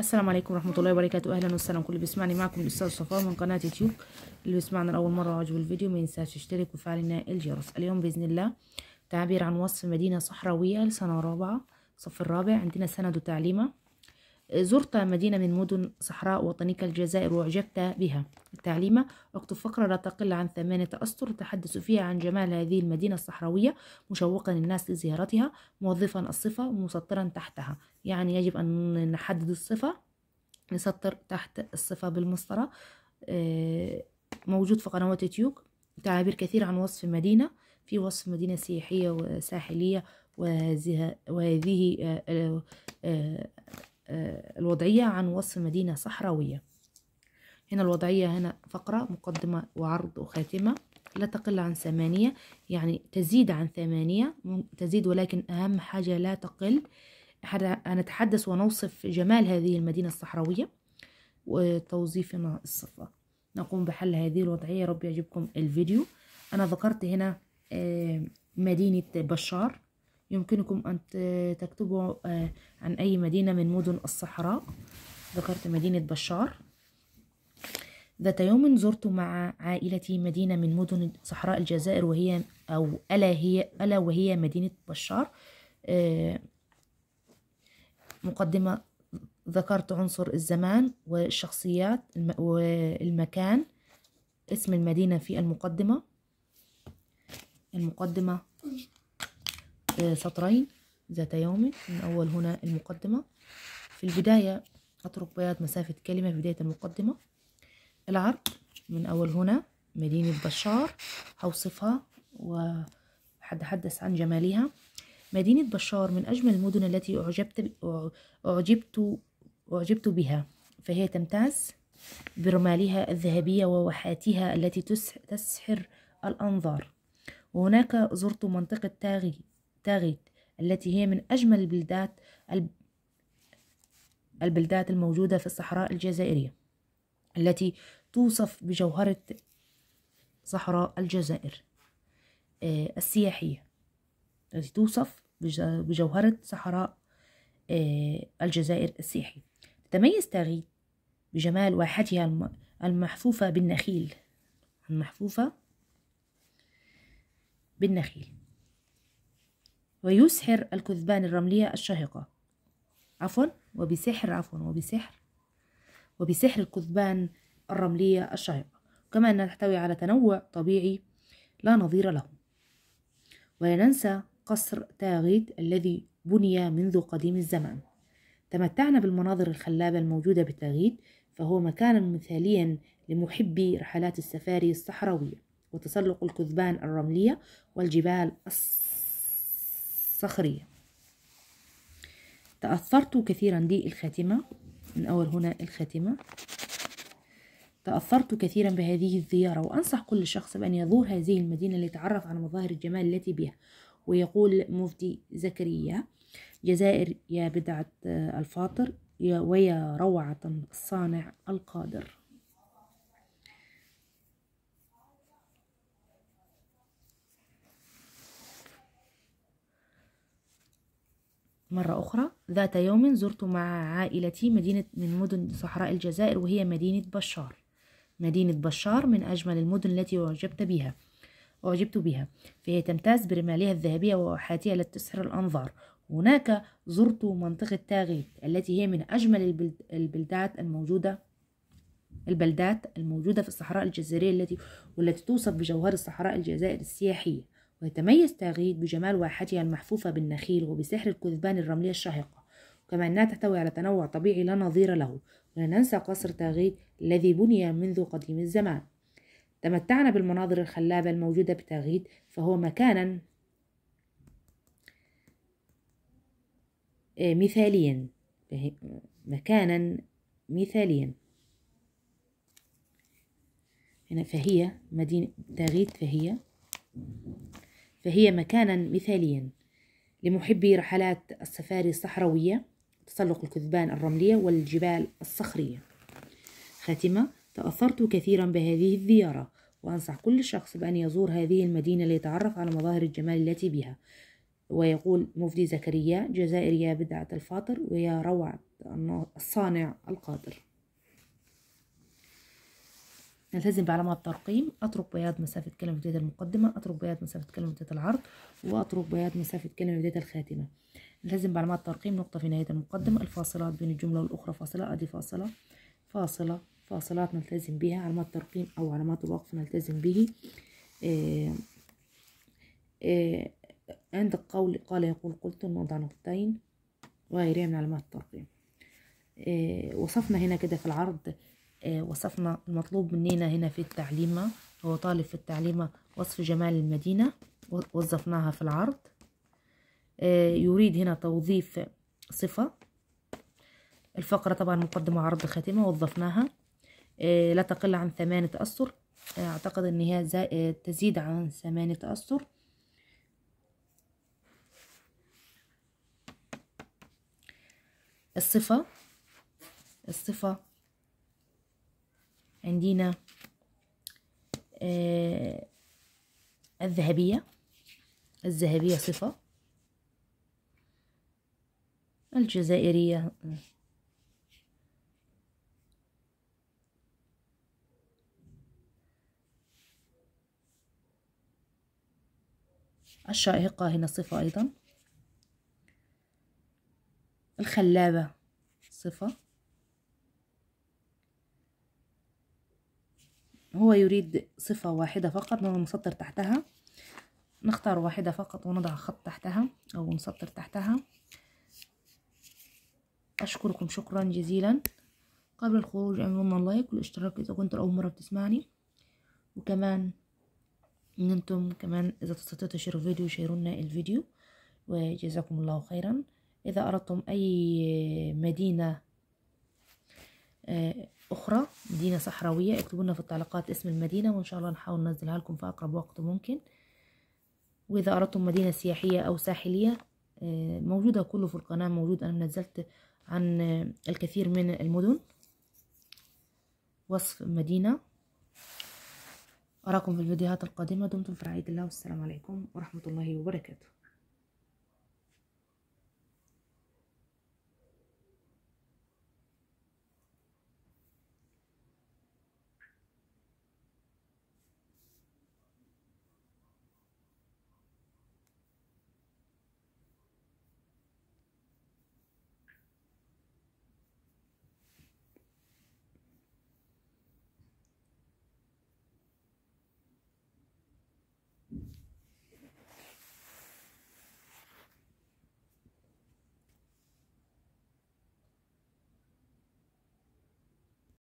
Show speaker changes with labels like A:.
A: السلام عليكم ورحمه الله وبركاته اهلا وسهلا كل بيسمعني معكم الاستاذ صفاء من قناه يوتيوب اللي بيسمعنا لاول مره وعجبه الفيديو ما ينساش يشترك وفعل الجرس اليوم باذن الله تعبير عن وصف مدينه صحراويه لسنه رابعه صف الرابع عندنا سند وتعليمه زرت مدينة من مدن صحراء وطنيك الجزائر وأعجبت بها التعليمة اكتب فقرة لا تقل عن ثمانية أسطر تحدث فيها عن جمال هذه المدينة الصحراوية مشوقا الناس لزيارتها موظفا الصفة مسطرا تحتها يعني يجب أن نحدد الصفة نسطر تحت الصفة بالمسطرة آه، موجود في قنوات يوتيوب تعابير كثيرة عن وصف المدينة في وصف مدينة سياحية وساحلية وهذه آه، آه، الوضعية عن وصف مدينة صحراوية هنا الوضعية هنا فقرة مقدمة وعرض وخاتمة لا تقل عن ثمانية يعني تزيد عن ثمانية تزيد ولكن أهم حاجة لا تقل هنتحدث ونوصف جمال هذه المدينة الصحراوية وتوظيفنا الصفة نقوم بحل هذه الوضعية رب يعجبكم الفيديو أنا ذكرت هنا آه، مدينة بشار يمكنكم أن تكتبوا آه، عن أي مدينة من مدن الصحراء ذكرت مدينة بشار ذات يوم زرت مع عائلتي مدينة من مدن صحراء الجزائر وهي أو ألا هي ألا وهي مدينة بشار آه، مقدمة ذكرت عنصر الزمان والشخصيات والمكان اسم المدينة في المقدمة المقدمة آه، سطرين ذات يوم من أول هنا المقدمة في البداية أترك بياض مسافة كلمة في بداية المقدمة العرض من أول هنا مدينة بشار هوصفها وحدحدث عن جمالها مدينة بشار من أجمل المدن التي أعجبت أعجبت أعجبت بها فهي تمتاز برمالها الذهبية وواحاتها التي تسحر الأنظار وهناك زرت منطقة تاغي تاغيت التي هي من أجمل البلدات البلدات الموجودة في الصحراء الجزائرية التي توصف بجوهرة صحراء الجزائر آه، السياحية التي توصف بجوهرة صحراء آه، الجزائر السياحية تتميز تاغيت بجمال واحتها المحفوفة بالنخيل المحفوفة بالنخيل ويسحر الكثبان الرملية الشاهقة عفوا وبسحر عفوا وبسحر وبسحر الكثبان الرملية الشاهقة كما أنها تحتوي على تنوع طبيعي لا نظير له ولا ننسى قصر تاغيد الذي بني منذ قديم الزمان تمتعنا بالمناظر الخلابة الموجودة بتاغيد فهو مكانا مثاليا لمحبي رحلات السفاري الصحراوية وتسلق الكثبان الرملية والجبال الصحراوية صخرية تأثرت كثيرا دي الخاتمة من أول هنا الخاتمة تأثرت كثيرا بهذه الزيارة وأنصح كل شخص بأن يزور هذه المدينة ليتعرف على مظاهر الجمال التي بها ويقول مفتي زكريا جزائر يا بدعة الفاطر ويا روعة الصانع القادر مرة أخرى ذات يوم زرت مع عائلتي مدينة من مدن صحراء الجزائر وهي مدينة بشار مدينة بشار من أجمل المدن التي أعجبت بها أعجبت بها فهي تمتاز برمالها الذهبية وواحاتها التي تسحر الأنظار هناك زرت منطقة تاغيت التي هي من أجمل البلدات الموجودة البلدات الموجودة في الصحراء الجزائرية التي والتي توصف بجوهر الصحراء الجزائر السياحية ويتميز تاغيت بجمال واحتها المحفوفة بالنخيل وبسحر الكثبان الرملية الشاهقة كما أنها تحتوي على تنوع طبيعي لا نظير له ولا ننسى قصر تاغيت الذي بني منذ قديم الزمان تمتعنا بالمناظر الخلابة الموجودة بتاغيت فهو مكانا آه، مثاليا مكانا مثاليا هنا فهي مدينة تاغيت فهي فهي مكانا مثاليا لمحبي رحلات السفاري الصحراوية تسلق الكثبان الرملية والجبال الصخرية خاتمة تأثرت كثيرا بهذه الزيارة وأنصح كل شخص بأن يزور هذه المدينة ليتعرف على مظاهر الجمال التي بها ويقول مفدي زكريا جزائر يا بدعة الفاطر ويا روعة الصانع القادر نلتزم بعلامات الترقيم أترك بياض مسافة كلمة بداية المقدمة أترك بياض مسافة كلمة بداية العرض وأترك بياض مسافة كلمة بداية الخاتمة نلتزم بعلامات الترقيم نقطة في نهاية المقدمة الفاصلات بين الجملة والأخرى فاصلة أدي فاصلة فاصلة فاصلات نلتزم بها علامات الترقيم أو علامات الوقف نلتزم به آه، آه، عند قول قال يقول قلت نوضع نقطتين وغيرها من علامات الترقيم آه، وصفنا هنا كده في العرض آه، وصفنا المطلوب مننا هنا في التعليمة هو طالب في التعليمة وصف جمال المدينة وظفناها في العرض آه، يريد هنا توظيف صفة الفقرة طبعا مقدمة عرض خاتمة وظفناها آه، لا تقل عن ثمانية أسطر أعتقد أن هي تزيد عن ثمانية أسطر الصفة الصفة عندنا آه الذهبية الذهبية صفة الجزائرية الشائقة هنا صفة أيضا الخلابة صفة هو يريد صفة واحدة فقط نضع مسطر تحتها نختار واحدة فقط ونضع خط تحتها أو نسطر تحتها أشكركم شكرا جزيلا قبل الخروج اعملوا لنا لايك والاشتراك إذا كنت أول مرة بتسمعني وكمان إن أنتم كمان إذا تستطيعوا تشيروا الفيديو شيروا لنا الفيديو وجزاكم الله خيرا إذا أردتم أي مدينة آه، اخرى مدينه صحراويه اكتبوا لنا في التعليقات اسم المدينه وان شاء الله نحاول ننزلها لكم في اقرب وقت ممكن واذا اردتم مدينه سياحيه او ساحليه آه، موجوده كله في القناه موجود انا نزلت عن الكثير من المدن وصف مدينه اراكم في الفيديوهات القادمه دمتم في رعايه الله والسلام عليكم ورحمه الله وبركاته